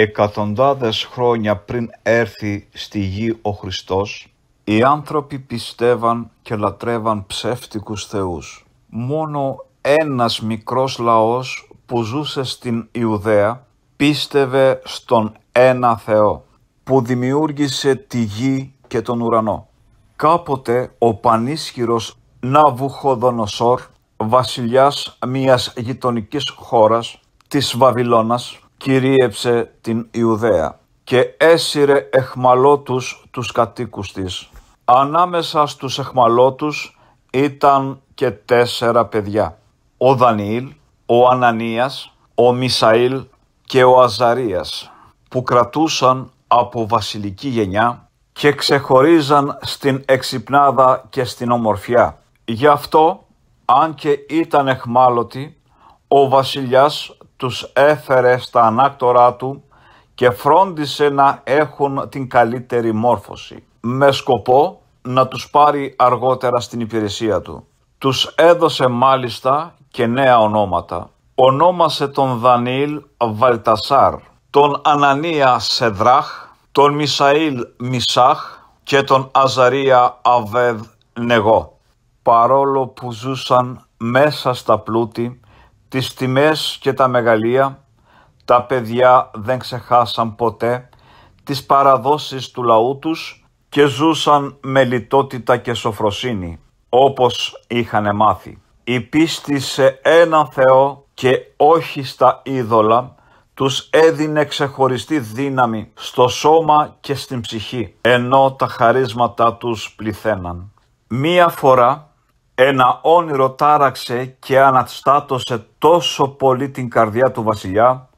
εκατοντάδες χρόνια πριν έρθει στη γη ο Χριστός, οι άνθρωποι πιστεύαν και λατρεύαν ψεύτικους θεούς. Μόνο ένας μικρός λαός που ζούσε στην Ιουδαία πίστευε στον ένα Θεό που δημιούργησε τη γη και τον ουρανό. Κάποτε ο πανίσχυρος Ναβουχοδονοσόρ, βασιλιάς μιας γειτονικής χώρας, της Βαβυλώνας, κυρίεψε την Ιουδαία και έσυρε εχμαλώτους τους κατοίκους της. Ανάμεσα στους εχμαλώτους ήταν και τέσσερα παιδιά. Ο Δανιήλ, ο Ανανίας, ο Μισαήλ και ο Αζαρίας που κρατούσαν από βασιλική γενιά και ξεχωρίζαν στην εξυπνάδα και στην ομορφιά. Γι' αυτό, αν και ήταν εχμάλωτοι, ο βασιλιάς τους έφερε στα ανάκτορά του και φρόντισε να έχουν την καλύτερη μόρφωση, με σκοπό να τους πάρει αργότερα στην υπηρεσία του. Τους έδωσε μάλιστα και νέα ονόματα. Ονόμασε τον Δανίλ Βαλτασάρ, τον Ανανία Σεδράχ, τον Μισαήλ Μισάχ και τον Αζαρία Αβέδ Νεγό. Παρόλο που ζούσαν μέσα στα πλούτη τις τιμές και τα μεγαλεία, τα παιδιά δεν ξεχάσαν ποτέ τις παραδόσεις του λαού τους και ζούσαν με λιτότητα και σοφροσύνη, όπως είχαν μάθει. Η πίστη σε έναν Θεό και όχι στα είδωλα τους έδινε ξεχωριστή δύναμη στο σώμα και στην ψυχή, ενώ τα χαρίσματα τους πληθέναν. Μία φορά ένα όνειρο τάραξε και αναστάτωσε τόσο πολύ την καρδιά του βασιλιά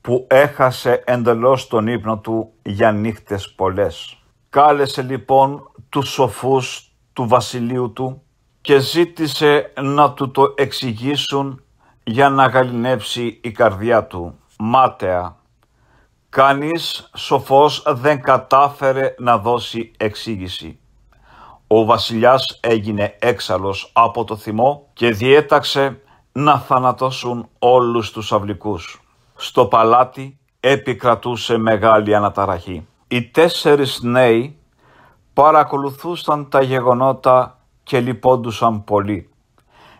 που έχασε εντελώς τον ύπνο του για νύχτες πολλές. Κάλεσε λοιπόν τους σοφούς του βασιλείου του και ζήτησε να του το εξηγήσουν για να γαλινέψει η καρδιά του. Μάταια. Κανείς σοφός δεν κατάφερε να δώσει εξήγηση. Ο βασιλιάς έγινε έξαλλος από το θυμό και διέταξε να θανατώσουν όλους τους αυλικούς. Στο παλάτι επικρατούσε μεγάλη αναταραχή. Οι τέσσερις νέοι παρακολουθούσαν τα γεγονότα και λυπόντουσαν πολύ,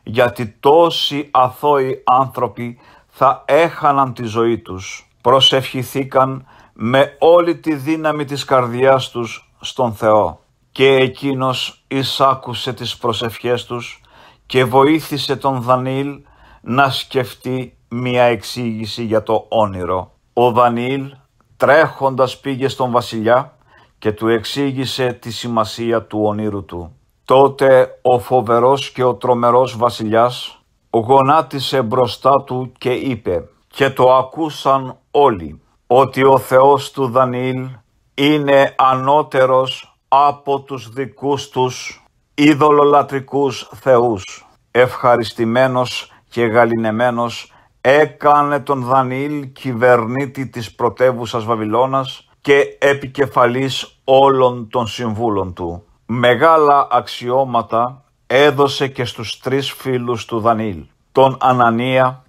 γιατί τόσοι αθώοι άνθρωποι θα έχαναν τη ζωή τους. Προσευχηθήκαν με όλη τη δύναμη της καρδιάς τους στον Θεό. Και εκείνος εισάκουσε τις προσευχές τους και βοήθησε τον Δανίλ να σκεφτεί μία εξήγηση για το όνειρο. Ο Δανίλ τρέχοντας πήγε στον βασιλιά και του εξήγησε τη σημασία του ονείρου του. Τότε ο φοβερός και ο τρομερός βασιλιάς γονάτισε μπροστά του και είπε «Και το ακούσαν όλοι ότι ο Θεός του Δανίλ είναι ανώτερος από τους δικούς τους ειδωλολατρικούς θεούς. Ευχαριστημένος και γαλινεμένος έκανε τον Δανιήλ κυβερνήτη της πρωτεύουσας Βαβυλώνας και επικεφαλής όλων των συμβούλων του. Μεγάλα αξιώματα έδωσε και στους τρεις φίλους του Δανιήλ, τον Ανανία,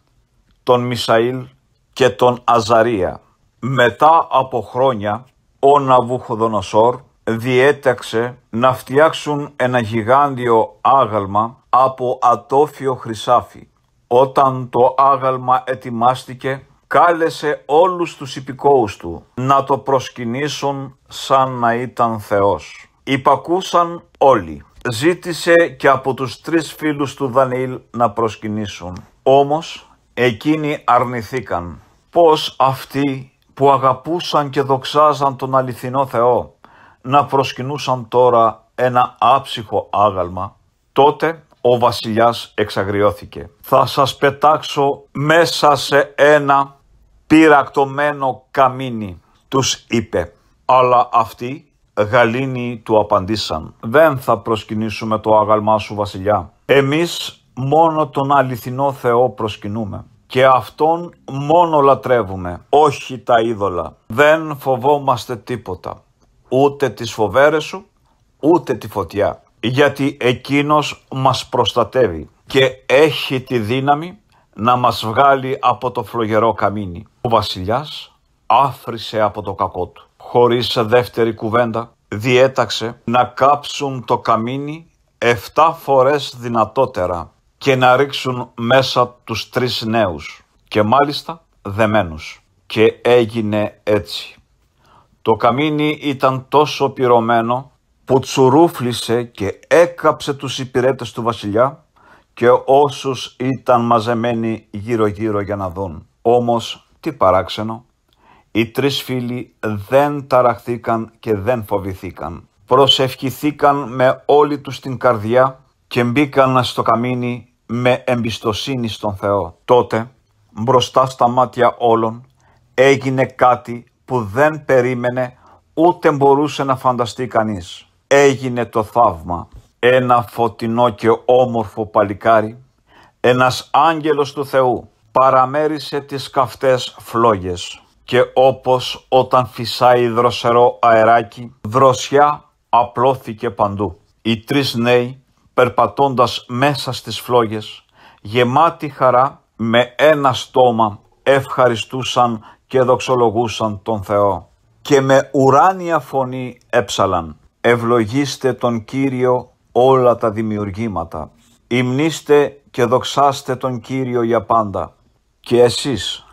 τον Μισαήλ και τον Αζαρία. Μετά από χρόνια, ο Ναβουχοδονοσόρ διέταξε να φτιάξουν ένα γιγάντιο άγαλμα από ατόφιο χρυσάφι. Όταν το άγαλμα ετοιμάστηκε, κάλεσε όλους τους υπηκόους του να το προσκυνήσουν σαν να ήταν Θεός. Υπακούσαν όλοι. Ζήτησε και από τους τρεις φίλους του Δανιήλ να προσκυνήσουν. Όμως εκείνοι αρνηθήκαν. Πώς αυτοί που αγαπούσαν και δοξάζαν τον αληθινό Θεό να προσκυνούσαν τώρα ένα άψυχο άγαλμα, τότε ο βασιλιάς εξαγριώθηκε. Θα σας πετάξω μέσα σε ένα πυρακτωμένο καμίνι, τους είπε. Αλλά αυτοί γαλήνοι του απαντήσαν. Δεν θα προσκυνήσουμε το άγαλμά σου βασιλιά. Εμείς μόνο τον αληθινό Θεό προσκυνούμε. Και Αυτόν μόνο λατρεύουμε, όχι τα είδωλα. Δεν φοβόμαστε τίποτα ούτε τις φοβέρες σου, ούτε τη φωτιά. Γιατί εκείνος μας προστατεύει και έχει τη δύναμη να μας βγάλει από το φλογερό καμίνι. Ο βασιλιάς άφρισε από το κακό του. Χωρίς δεύτερη κουβέντα διέταξε να κάψουν το καμίνι 7 φορές δυνατότερα και να ρίξουν μέσα τους τρεις νέους και μάλιστα δεμένους. Και έγινε έτσι. Το καμίνι ήταν τόσο πυρωμένο που τσουρούφλησε και έκαψε τους υπηρέτες του βασιλιά και όσους ήταν μαζεμένοι γύρω-γύρω για να δουν. Όμως, τι παράξενο, οι τρεις φίλοι δεν ταραχθήκαν και δεν φοβηθήκαν. Προσευχηθήκαν με όλη τους την καρδιά και μπήκαν στο καμίνι με εμπιστοσύνη στον Θεό. Τότε, μπροστά στα μάτια όλων, έγινε κάτι που δεν περίμενε ούτε μπορούσε να φανταστεί κανείς. Έγινε το θαύμα. Ένα φωτεινό και όμορφο παλικάρι, ένας άγγελος του Θεού, παραμέρισε τις καυτές φλόγες και όπως όταν φυσάει δροσερό αεράκι, δροσιά απλώθηκε παντού. Οι τρεις νέοι, περπατώντας μέσα στις φλόγες, γεμάτη χαρά, με ένα στόμα ευχαριστούσαν και δοξολογούσαν τον Θεό και με ουράνια φωνή έψαλαν «Ευλογήστε τον Κύριο όλα τα δημιουργήματα, υμνήστε και δοξάστε τον Κύριο για πάντα». Και εσείς,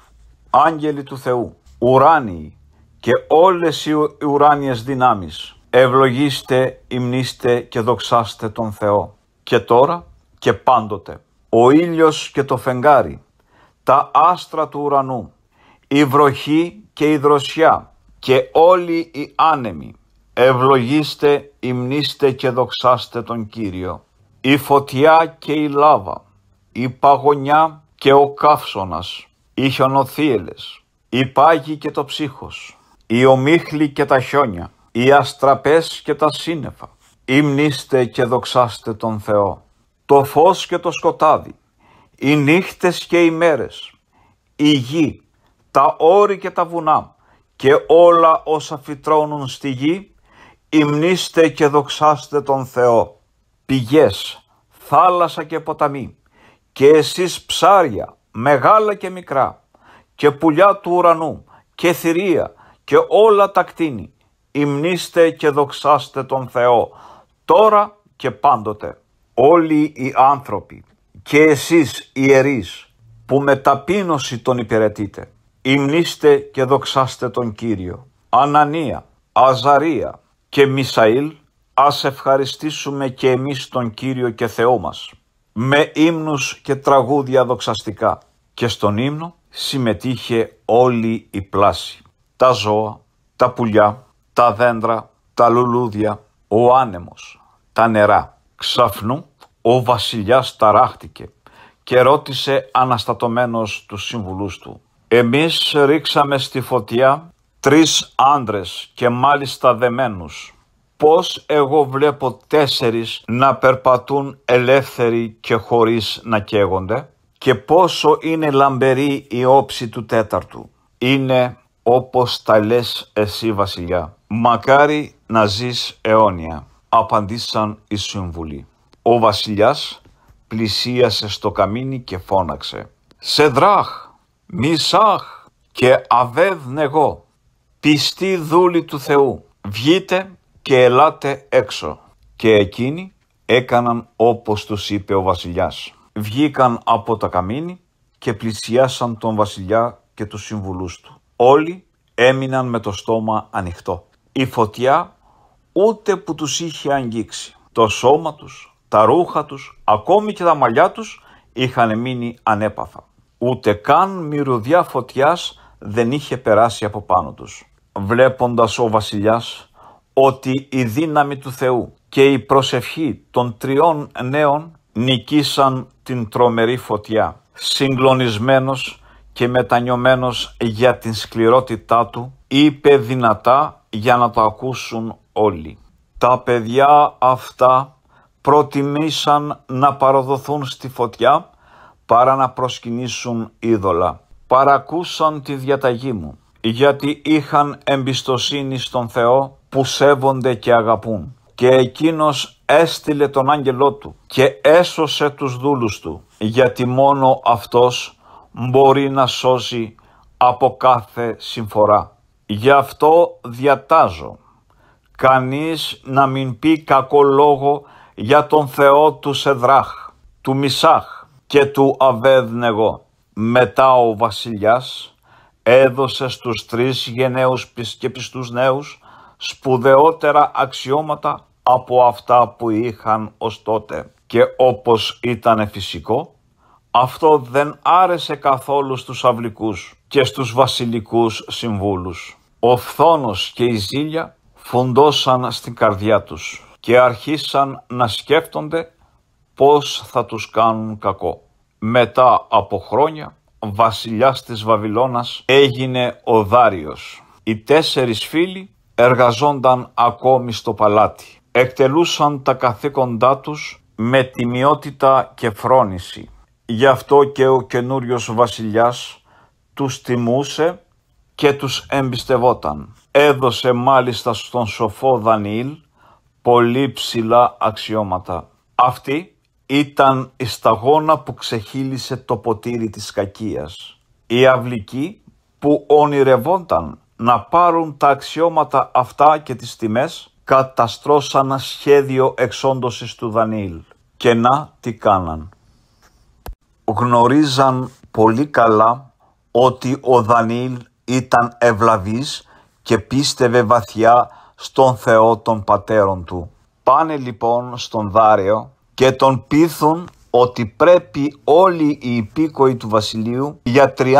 άγγελοι του Θεού, ουράνιοι και όλες οι ουράνιες δυνάμεις, ευλογήστε, υμνήστε και δοξάστε τον Θεό. Και τώρα και πάντοτε, ο ήλιος και το φεγγάρι, τα άστρα του ουρανού, η βροχή και η δροσιά και όλοι οι άνεμοι. Ευλογήστε, υμνήστε και δοξάστε τον Κύριο. Η φωτιά και η λάβα, η παγωνιά και ο καύσωνας, οι χιονοθύελες, η πάγη και το ψύχος, η ομίχλη και τα χιόνια, οι αστραπές και τα σύννεφα. Υμνήστε και δοξάστε τον Θεό. Το φως και το σκοτάδι, οι νύχτες και οι μέρες, η γη τα όρη και τα βουνά και όλα όσα φυτρώνουν στη γη, υμνήστε και δοξάστε τον Θεό, πηγές, θάλασσα και ποταμή, και εσείς ψάρια, μεγάλα και μικρά, και πουλιά του ουρανού, και θηρία, και όλα τα κτίνη, υμνήστε και δοξάστε τον Θεό, τώρα και πάντοτε. Όλοι οι άνθρωποι και εσείς ιερείς που με ταπείνωση τον υπηρετείτε, Υμνήστε και δοξάστε τον Κύριο. Ανανία, Αζαρία και Μισαήλ, ας ευχαριστήσουμε και εμείς τον Κύριο και Θεό μας. Με ύμνους και τραγούδια δοξαστικά. Και στον ύμνο συμμετείχε όλη η πλάση. Τα ζώα, τα πουλιά, τα δέντρα, τα λουλούδια, ο άνεμος, τα νερά. Ξαφνού ο βασιλιάς ταράχτηκε και ρώτησε αναστατωμένος τους συμβουλούς του εμείς ρίξαμε στη φωτιά τρεις άντρες και μάλιστα δεμένους. Πώς εγώ βλέπω τέσσερις να περπατούν ελεύθεροι και χωρίς να καίγονται και πόσο είναι λαμπερή η όψη του τέταρτου. Είναι όπως τα λες εσύ βασιλιά. Μακάρι να ζεις αιώνια. Απαντήσαν οι σύμβουλοι. Ο βασιλιάς πλησίασε στο καμίνι και φώναξε. Σε δράχ! Μισάχ και εγώ, πιστή δούλοι του Θεού, βγείτε και ελάτε έξω. Και εκείνοι έκαναν όπως τους είπε ο βασιλιάς. Βγήκαν από τα καμίνη και πλησιάσαν τον βασιλιά και τους συμβουλούς του. Όλοι έμειναν με το στόμα ανοιχτό. Η φωτιά ούτε που τους είχε αγγίξει. Το σώμα τους, τα ρούχα τους, ακόμη και τα μαλλιά τους είχαν μείνει ανέπαφα ούτε καν μυρωδιά φωτιάς δεν είχε περάσει από πάνω τους. Βλέποντας ο βασιλιάς ότι η δύναμη του Θεού και η προσευχή των τριών νέων νικήσαν την τρομερή φωτιά. Συγκλονισμένος και μετανιωμένος για την σκληρότητά του, είπε δυνατά για να το ακούσουν όλοι. Τα παιδιά αυτά προτιμήσαν να παραδοθούν στη φωτιά παρά να προσκυνήσουν είδωλα. Παρακούσαν τη διαταγή μου, γιατί είχαν εμπιστοσύνη στον Θεό που σέβονται και αγαπούν. Και εκείνος έστειλε τον άγγελό του και έσωσε τους δούλους του, γιατί μόνο αυτός μπορεί να σώσει από κάθε συμφορά. Γι' αυτό διατάζω κανείς να μην πει κακό λόγο για τον Θεό του Σεδράχ, του Μισάχ, και του Αβέδνεγο. Μετά ο βασιλιάς έδωσε στους τρεις γενναίους και πιστούς νέους σπουδαιότερα αξιώματα από αυτά που είχαν ως τότε. Και όπως ήταν φυσικό, αυτό δεν άρεσε καθόλου στους αυλικούς και στους βασιλικούς συμβούλους. Ο φθόνος και η ζήλια φουντώσαν στην καρδιά τους και αρχίσαν να σκέφτονται πώς θα τους κάνουν κακό. Μετά από χρόνια, βασιλιάς της Βαβυλώνας έγινε ο Δάριος. Οι τέσσερις φίλοι εργαζόνταν ακόμη στο παλάτι. Εκτελούσαν τα καθήκοντά τους με τιμιότητα και φρόνηση. Γι' αυτό και ο καινούριος βασιλιάς τους τιμούσε και τους εμπιστευόταν. Έδωσε μάλιστα στον σοφό Δανιήλ πολύ ψηλά αξιώματα. Αυτοί ήταν η σταγόνα που ξεχύλισε το ποτήρι της κακίας. Οι αυλικοί που ονειρευόνταν να πάρουν τα αξιώματα αυτά και τις τιμές καταστρώσαν σχέδιο εξόντωσης του Δανίλ. Και να τι κάναν. Γνωρίζαν πολύ καλά ότι ο Δανίλ ήταν ευλαβής και πίστευε βαθιά στον Θεό των πατέρων του. Πάνε λοιπόν στον Δάριο και τον πείθουν ότι πρέπει όλοι οι υπήκοοι του βασιλείου για 30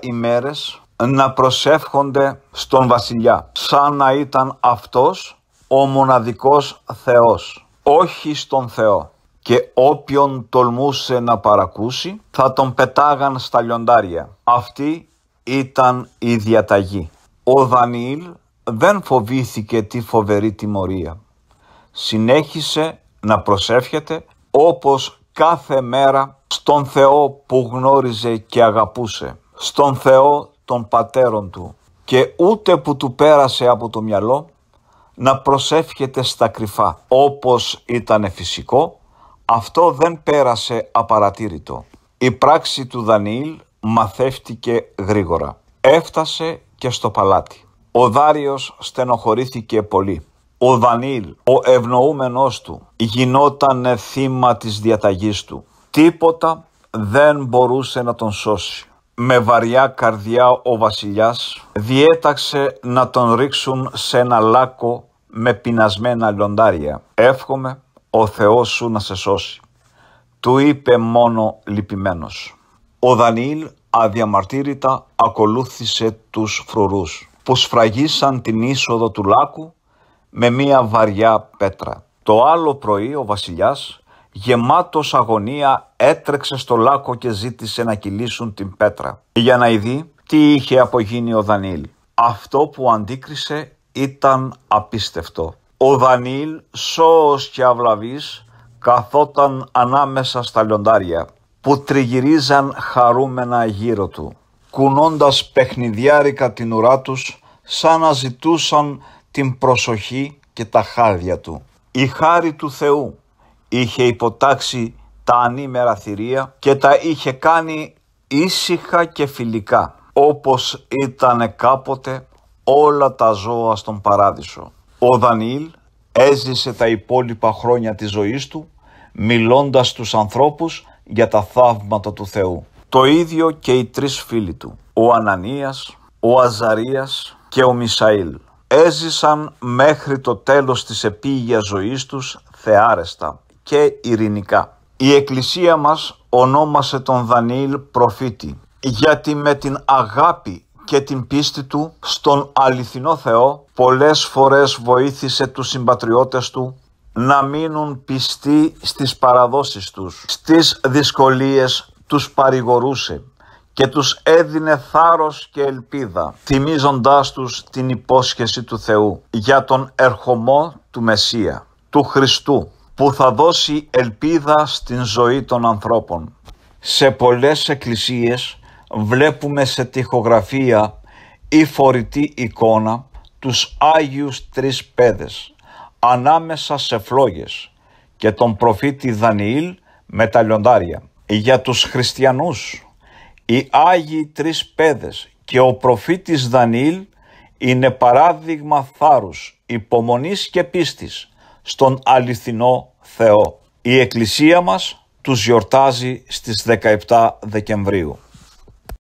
ημέρες να προσεύχονται στον βασιλιά σαν να ήταν αυτός ο μοναδικός Θεός, όχι στον Θεό και όποιον τολμούσε να παρακούσει θα τον πετάγαν στα λιοντάρια. Αυτή ήταν η διαταγή. Ο Δανιήλ δεν φοβήθηκε τη φοβερή τιμωρία. Συνέχισε να προσεύχεται όπως κάθε μέρα στον Θεό που γνώριζε και αγαπούσε, στον Θεό των πατέρων του και ούτε που του πέρασε από το μυαλό να προσεύχεται στα κρυφά. Όπως ήταν φυσικό, αυτό δεν πέρασε απαρατήρητο. Η πράξη του Δανιήλ μαθεύτηκε γρήγορα. Έφτασε και στο παλάτι. Ο Δάριος στενοχωρήθηκε πολύ. Ο Δανίλ, ο ευνοούμενός του, γινόταν θύμα της διαταγής του. Τίποτα δεν μπορούσε να τον σώσει. Με βαριά καρδιά ο βασιλιάς διέταξε να τον ρίξουν σε ένα λάκο με πεινασμένα λιοντάρια. Εύχομαι ο Θεός σου να σε σώσει. Του είπε μόνο λυπημένος. Ο Δανίλ αδιαμαρτύρητα ακολούθησε τους φρουρούς που σφραγίσαν την είσοδο του λάκου με μία βαριά πέτρα. Το άλλο πρωί ο βασιλιάς, γεμάτος αγωνία, έτρεξε στο λάκο και ζήτησε να κυλήσουν την πέτρα. Για να ειδεί τι είχε απογίνει ο Δανίλ. Αυτό που αντίκρισε ήταν απίστευτο. Ο Δανίλ, σώος και αυλαβής, καθόταν ανάμεσα στα λιοντάρια που τριγυρίζαν χαρούμενα γύρω του, κουνώντας παιχνιδιάρικα την ουρά τους σαν να ζητούσαν την προσοχή και τα χάδια του. Η χάρη του Θεού είχε υποτάξει τα ανήμερα θηρία και τα είχε κάνει ήσυχα και φιλικά, όπως ήταν κάποτε όλα τα ζώα στον παράδεισο. Ο Δανιήλ έζησε τα υπόλοιπα χρόνια της ζωής του, μιλώντας στους ανθρώπους για τα θαύματα του Θεού. Το ίδιο και οι τρεις φίλοι του, ο Ανανίας, ο Αζαρίας και ο Μισαήλ έζησαν μέχρι το τέλος της επίγειας ζωής τους θεάρεστα και ειρηνικά. Η Εκκλησία μας ονόμασε τον Δανιήλ προφήτη γιατί με την αγάπη και την πίστη του στον αληθινό Θεό πολλές φορές βοήθησε τους συμπατριώτες του να μείνουν πιστοί στις παραδόσεις τους, στις δυσκολίες τους παρηγορούσε και τους έδινε θάρρος και ελπίδα, θυμίζοντάς τους την υπόσχεση του Θεού για τον ερχομό του Μεσσία, του Χριστού, που θα δώσει ελπίδα στην ζωή των ανθρώπων. Σε πολλές εκκλησίες βλέπουμε σε τυχογραφία ή φορητή εικόνα τους Άγιους Τρεις Πέδες ανάμεσα σε φλόγες και τον προφήτη Δανιήλ με τα λιοντάρια. Για τους χριστιανούς οι Άγιοι Τρεις Πέδες και ο προφήτης Δανίλ είναι παράδειγμα θάρρους, υπομονής και πίστης στον αληθινό Θεό. Η Εκκλησία μας τους γιορτάζει στις 17 Δεκεμβρίου.